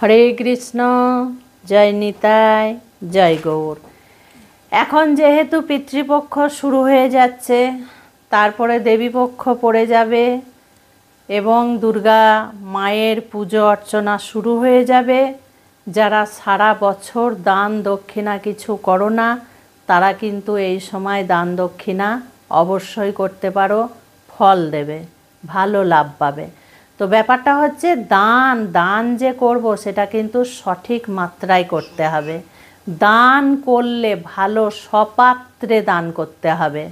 হরে কৃষ্ণ জয় নিতাই জয় গৌর এখন যেহেতু পিতৃপক্ষ শুরু হয়ে যাচ্ছে তারপরে দেবীপক্ষ পড়ে যাবে এবং দুর্গা মায়ের পুজো অর্চনা শুরু হয়ে যাবে যারা সারা বছর দান দক্ষিণা কিছু করো না তারা কিন্তু এই সময় দান দক্ষিণা অবশ্যই করতে পারো ফল দেবে ভালো লাভ পাবে তো ব্যাপারটা হচ্ছে দান দান যে করব সেটা কিন্তু সঠিক মাত্রায় করতে হবে দান করলে ভালো সপাত্রে দান করতে হবে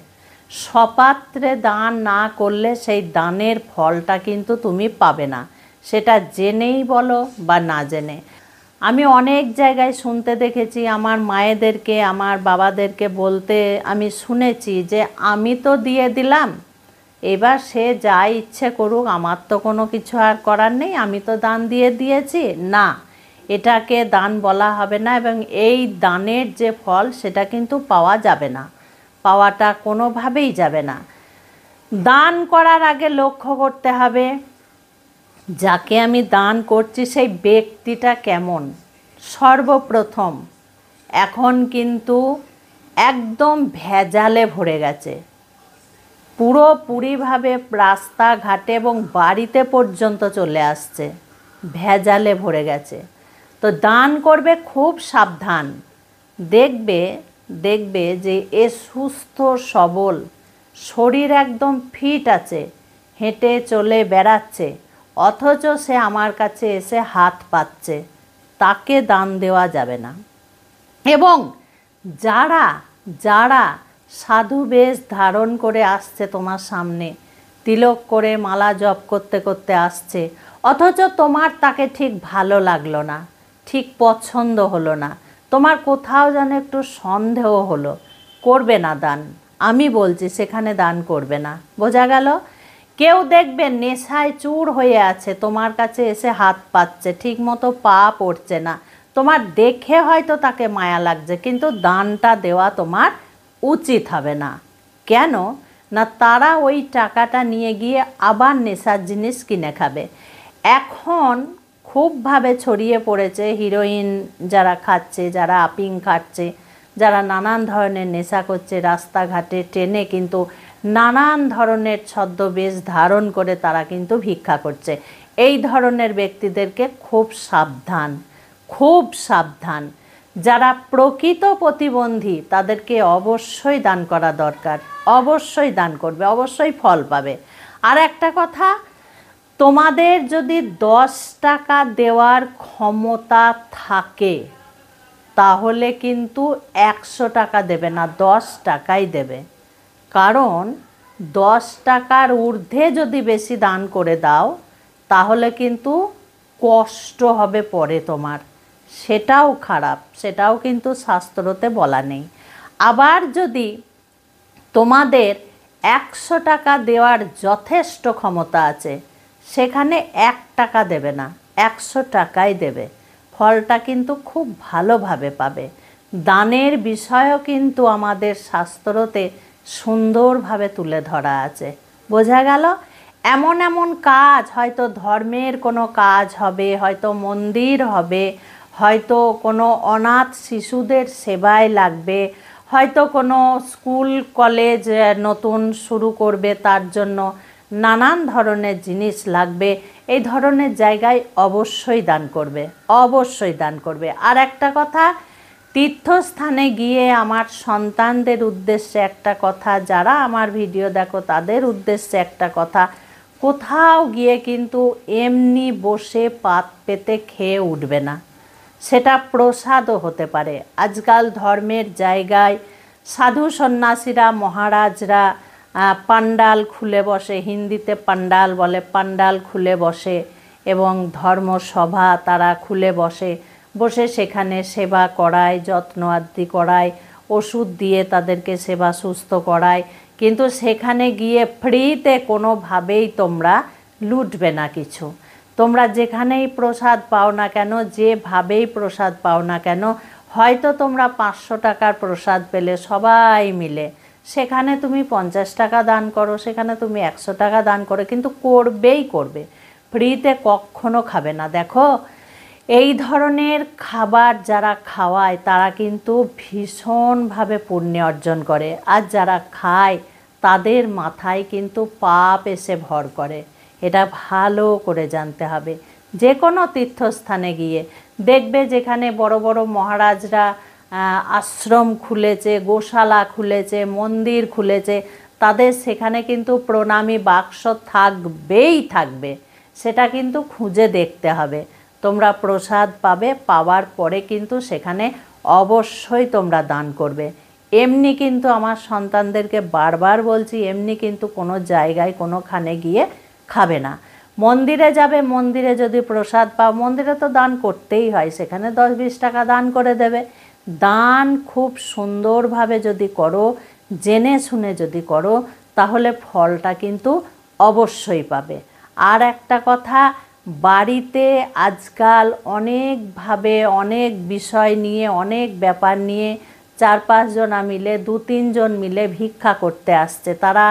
সপাত্রে দান না করলে সেই দানের ফলটা কিন্তু তুমি পাবে না সেটা জেনেই বলো বা না জেনে আমি অনেক জায়গায় শুনতে দেখেছি আমার মায়েদেরকে আমার বাবাদেরকে বলতে আমি শুনেছি যে আমি তো দিয়ে দিলাম এবার সে যা ইচ্ছে করুক আমার তো কোনো কিছু আর করার নেই আমি তো দান দিয়ে দিয়েছি না এটাকে দান বলা হবে না এবং এই দানের যে ফল সেটা কিন্তু পাওয়া যাবে না পাওয়াটা কোনোভাবেই যাবে না দান করার আগে লক্ষ্য করতে হবে যাকে আমি দান করছি সেই ব্যক্তিটা কেমন সর্বপ্রথম এখন কিন্তু একদম ভেজালে ভরে গেছে পুরোপুরিভাবে রাস্তাঘাটে এবং বাড়িতে পর্যন্ত চলে আসছে ভেজালে ভরে গেছে তো দান করবে খুব সাবধান দেখবে দেখবে যে এ সুস্থ সবল শরীর একদম ফিট আছে হেঁটে চলে বেড়াচ্ছে অথচ সে আমার কাছে এসে হাত পাচ্ছে তাকে দান দেওয়া যাবে না এবং যারা যারা সাধু বেশ ধারণ করে আসছে তোমার সামনে তিলক করে মালা জপ করতে করতে আসছে অথচ তোমার তাকে ঠিক ভালো লাগলো না ঠিক পছন্দ হলো না তোমার কোথাও যেন একটু সন্দেহ হলো করবে না দান আমি বলছি সেখানে দান করবে না বোঝা গেল কেউ দেখবে নেশায় চুর হয়ে আছে তোমার কাছে এসে হাত পাচ্ছে ঠিক মতো পা পড়ছে না তোমার দেখে হয়তো তাকে মায়া লাগছে কিন্তু দানটা দেওয়া তোমার উচিত হবে না কেন না তারা ওই টাকাটা নিয়ে গিয়ে আবার নেশার জিনিস কিনে খাবে এখন খুবভাবে ছড়িয়ে পড়েছে হিরোইন যারা খাচ্ছে যারা আপিং খাচ্ছে যারা নানান ধরনের নেশা করছে রাস্তাঘাটে ট্রেনে কিন্তু নানান ধরনের ছদ্মবেশ ধারণ করে তারা কিন্তু ভিক্ষা করছে এই ধরনের ব্যক্তিদেরকে খুব সাবধান খুব সাবধান যারা প্রকৃত প্রতিবন্ধী তাদেরকে অবশ্যই দান করা দরকার অবশ্যই দান করবে অবশ্যই ফল পাবে আর একটা কথা তোমাদের যদি দশ টাকা দেওয়ার ক্ষমতা থাকে তাহলে কিন্তু একশো টাকা দেবে না দশ টাকাই দেবে কারণ দশ টাকার ঊর্ধ্বে যদি বেশি দান করে দাও তাহলে কিন্তু কষ্ট হবে পরে তোমার সেটাও খারাপ সেটাও কিন্তু শাস্ত্রতে বলা নেই আবার যদি তোমাদের একশো টাকা দেওয়ার যথেষ্ট ক্ষমতা আছে সেখানে এক টাকা দেবে না একশো টাকাই দেবে ফলটা কিন্তু খুব ভালোভাবে পাবে দানের বিষয়ও কিন্তু আমাদের শাস্ত্রতে সুন্দরভাবে তুলে ধরা আছে বোঝা গেল এমন এমন কাজ হয়তো ধর্মের কোনো কাজ হবে হয়তো মন্দির হবে হয়তো কোনো অনাথ শিশুদের সেবায় লাগবে হয়তো কোনো স্কুল কলেজ নতুন শুরু করবে তার জন্য নানান ধরনের জিনিস লাগবে এই ধরনের জায়গায় অবশ্যই দান করবে অবশ্যই দান করবে আর একটা কথা তীর্থস্থানে গিয়ে আমার সন্তানদের উদ্দেশ্যে একটা কথা যারা আমার ভিডিও দেখো তাদের উদ্দেশ্যে একটা কথা কোথাও গিয়ে কিন্তু এমনি বসে পাত পেতে খেয়ে উঠবে না সেটা প্রসাদও হতে পারে আজকাল ধর্মের জায়গায় সাধু সন্ন্যাসীরা মহারাজরা পান্ডাল খুলে বসে হিন্দিতে পান্ডাল বলে পান্ডাল খুলে বসে এবং ধর্মসভা তারা খুলে বসে বসে সেখানে সেবা করায় যত্ন আদি করায় ওষুধ দিয়ে তাদেরকে সেবা সুস্থ করায় কিন্তু সেখানে গিয়ে ফ্রিতে কোনোভাবেই তোমরা লুটবে না কিছু তোমরা যেখানেই প্রসাদ পাও না কেন যেভাবেই প্রসাদ পাও না কেন হয়তো তোমরা পাঁচশো টাকার প্রসাদ পেলে সবাই মিলে সেখানে তুমি পঞ্চাশ টাকা দান করো সেখানে তুমি একশো টাকা দান করো কিন্তু করবেই করবে ফ্রিতে কখনো খাবে না দেখো এই ধরনের খাবার যারা খাওয়ায় তারা কিন্তু ভীষণভাবে পুণ্য অর্জন করে আর যারা খায় তাদের মাথায় কিন্তু পাপ এসে ভর করে এটা ভালো করে জানতে হবে যে কোনো তীর্থস্থানে গিয়ে দেখবে যেখানে বড় বড় মহারাজরা আশ্রম খুলেছে গোশালা খুলেছে মন্দির খুলেছে তাদের সেখানে কিন্তু প্রণামী বাক্স থাকবেই থাকবে সেটা কিন্তু খুঁজে দেখতে হবে তোমরা প্রসাদ পাবে পাওয়ার পরে কিন্তু সেখানে অবশ্যই তোমরা দান করবে এমনি কিন্তু আমার সন্তানদেরকে বারবার বলছি এমনি কিন্তু কোনো জায়গায় কোনোখানে গিয়ে খাবে না মন্দিরে যাবে মন্দিরে যদি প্রসাদ পাও মন্দিরে তো দান করতেই হয় সেখানে দশ বিশ টাকা দান করে দেবে দান খুব সুন্দরভাবে যদি করো জেনে শুনে যদি করো তাহলে ফলটা কিন্তু অবশ্যই পাবে আর একটা কথা বাড়িতে আজকাল অনেকভাবে অনেক বিষয় নিয়ে অনেক ব্যাপার নিয়ে চার পাঁচজনা মিলে দু তিনজন মিলে ভিক্ষা করতে আসছে তারা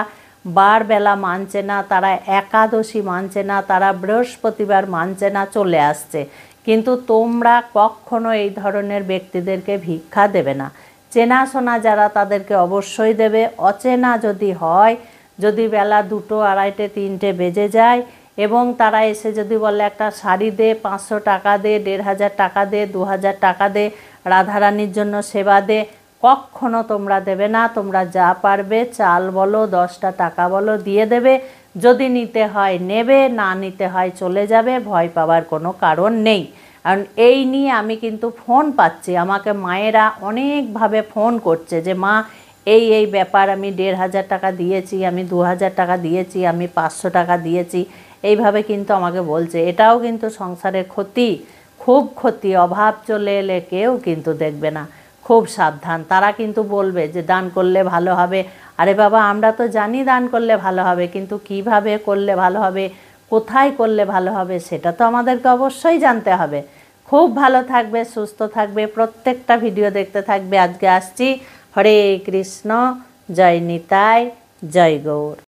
বার বেলা মানছে না তারা একাদশী মানছে না তারা বৃহস্পতিবার মানছে না চলে আসছে কিন্তু তোমরা কখনো এই ধরনের ব্যক্তিদেরকে ভিক্ষা দেবে না চেনাশোনা যারা তাদেরকে অবশ্যই দেবে অচেনা যদি হয় যদি বেলা দুটো আড়াইটে তিনটে বেজে যায় এবং তারা এসে যদি বলে একটা শাড়ি দে পাঁচশো টাকা দে দেড় হাজার টাকা দে দু হাজার টাকা দে রাধারানীর জন্য সেবা দে কখনো তোমরা দেবে না তোমরা যা পারবে চাল বলো দশটা টাকা বলো দিয়ে দেবে যদি নিতে হয় নেবে না নিতে হয় চলে যাবে ভয় পাওয়ার কোনো কারণ নেই কারণ এই নিয়ে আমি কিন্তু ফোন পাচ্ছি আমাকে মায়েরা অনেকভাবে ফোন করছে যে মা এই এই ব্যাপার আমি দেড় হাজার টাকা দিয়েছি আমি দু হাজার টাকা দিয়েছি আমি পাঁচশো টাকা দিয়েছি এইভাবে কিন্তু আমাকে বলছে এটাও কিন্তু সংসারের ক্ষতি খুব ক্ষতি অভাব চলে এলে কেউ কিন্তু দেখবে না খুব সাবধান তারা কিন্তু বলবে যে দান করলে ভালো হবে আরে বাবা আমরা তো জানি দান করলে ভালো হবে কিন্তু কিভাবে করলে ভালো হবে কোথায় করলে ভালো হবে সেটা তো আমাদেরকে অবশ্যই জানতে হবে খুব ভালো থাকবে সুস্থ থাকবে প্রত্যেকটা ভিডিও দেখতে থাকবে আজকে আসছি হরে কৃষ্ণ জয় নিতাই জয় গৌর